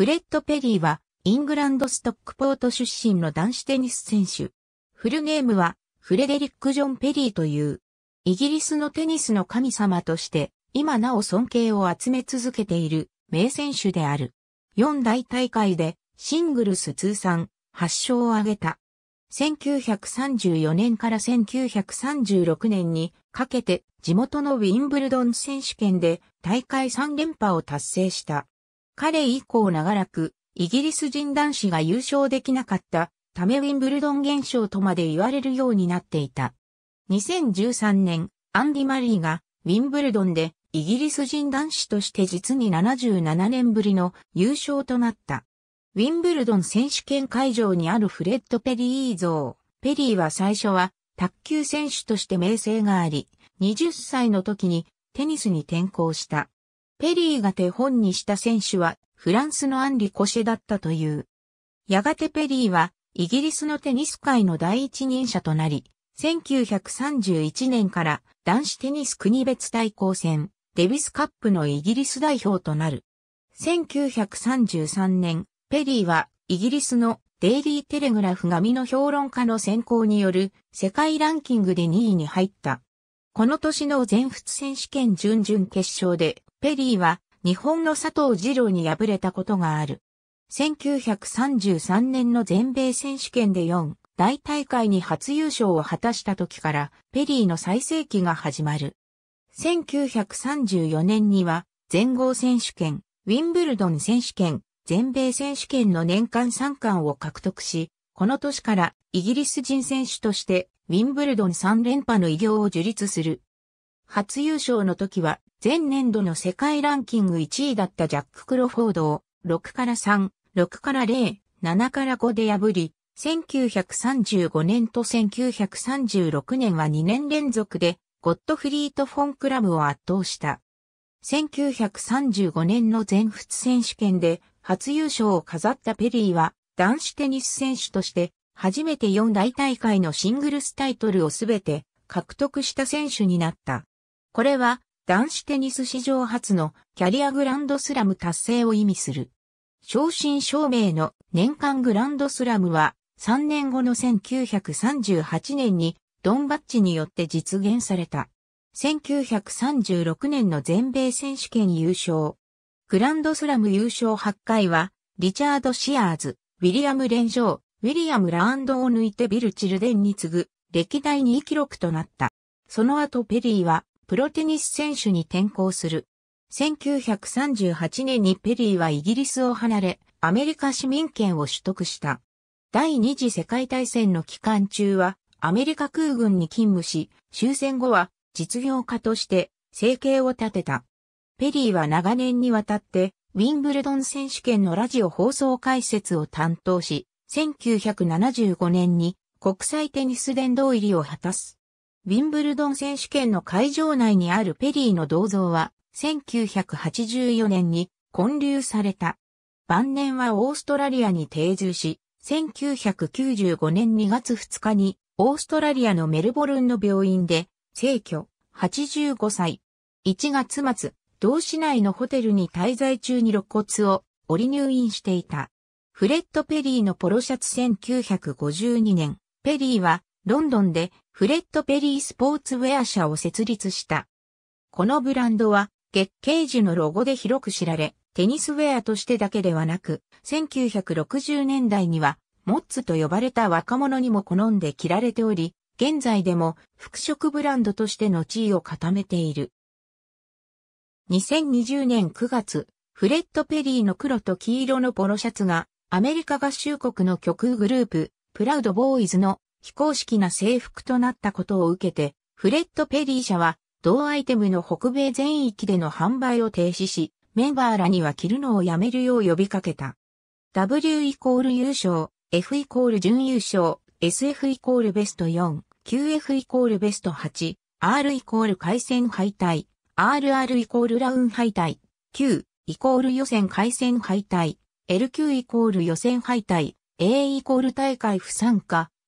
フレッド・ペリーは、イングランドストックポート出身の男子テニス選手。フルネームは、フレデリック・ジョン・ペリーという、イギリスのテニスの神様として、今なお尊敬を集め続けている名選手である。四大大会でシングルス通算8勝を挙げた。1934年から1936年にかけて地元のウィンブルドン選手権で大会3連覇を達成した。彼以降長らく、イギリス人男子が優勝できなかったためウィンブルドン現象とまで言われるようになっていた。2013年、アンディ・マリーがウィンブルドンでイギリス人男子として実に77年ぶりの優勝となった。ウィンブルドン選手権会場にあるフレッド・ペリー像。ペリーは最初は卓球選手として名声があり、20歳の時にテニスに転向した。ペリーが手本にした選手はフランスのアンリ・コシェだったという。やがてペリーはイギリスのテニス界の第一人者となり、1931年から男子テニス国別対抗戦、デビスカップのイギリス代表となる。1933年、ペリーはイギリスのデイリーテレグラフ紙の評論家の選考による世界ランキングで2位に入った。この年の全仏選手権準々決勝でペリーは日本の佐藤二郎に敗れたことがある。1933年の全米選手権で4大大会に初優勝を果たした時からペリーの最盛期が始まる。1934年には全豪選手権、ウィンブルドン選手権、全米選手権の年間3冠を獲得し、この年からイギリス人選手としてウィンブルドン3連覇の偉業を樹立する。初優勝の時は、前年度の世界ランキング1位だったジャック・クロフォードを、6から3、6から0、7から5で破り、1935年と1936年は2年連続で、ゴッドフリート・フォン・クラブを圧倒した。1935年の全仏選手権で初優勝を飾ったペリーは男子テニス選手として初めて4大大会のシングルスタイトルをすべて獲得した選手になった。これは男子テニス史上初のキャリアグランドスラム達成を意味する。正真正銘の年間グランドスラムは3年後の1938年にドンバッチによって実現された。1936年の全米選手権優勝。グランドスラム優勝8回は、リチャード・シアーズ、ウィリアム・レンジョー、ウィリアム・ラーンドを抜いてビル・チルデンに次ぐ、歴代2位記録となった。その後ペリーは、プロテニス選手に転向する。1938年にペリーはイギリスを離れ、アメリカ市民権を取得した。第二次世界大戦の期間中は、アメリカ空軍に勤務し、終戦後は実業家として生計を立てた。ペリーは長年にわたって、ウィンブルドン選手権のラジオ放送解説を担当し、1975年に国際テニス殿堂入りを果たす。ウィンブルドン選手権の会場内にあるペリーの銅像は、1984年に建立された。晩年はオーストラリアに定住し、1995年2月2日に、オーストラリアのメルボルンの病院で、逝居、85歳。1月末、同市内のホテルに滞在中に肋骨を折り入院していた。フレッド・ペリーのポロシャツ1952年、ペリーはロンドンでフレッド・ペリースポーツウェア社を設立した。このブランドは月桂樹のロゴで広く知られ、テニスウェアとしてだけではなく、1960年代にはモッツと呼ばれた若者にも好んで着られており、現在でも服飾ブランドとしての地位を固めている。2020年9月、フレッド・ペリーの黒と黄色のポロシャツがアメリカ合衆国の極右グループ、プラウド・ボーイズの非公式な制服となったことを受けて、フレッド・ペリー社は、同アイテムの北米全域での販売を停止し、メンバーらには着るのをやめるよう呼びかけた。W イコール優勝、F イコール準優勝、SF イコールベスト4、QF イコールベスト8、R イコール回戦敗退、RR イコールラウン敗退、Q イコール予選回戦敗退、LQ イコール予選敗退、A イコール大会不参加、